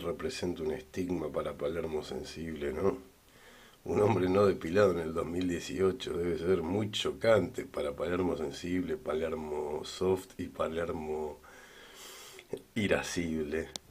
representa un estigma para Palermo sensible, ¿no? Un hombre no depilado en el 2018 debe ser muy chocante para Palermo sensible, Palermo soft y Palermo irascible.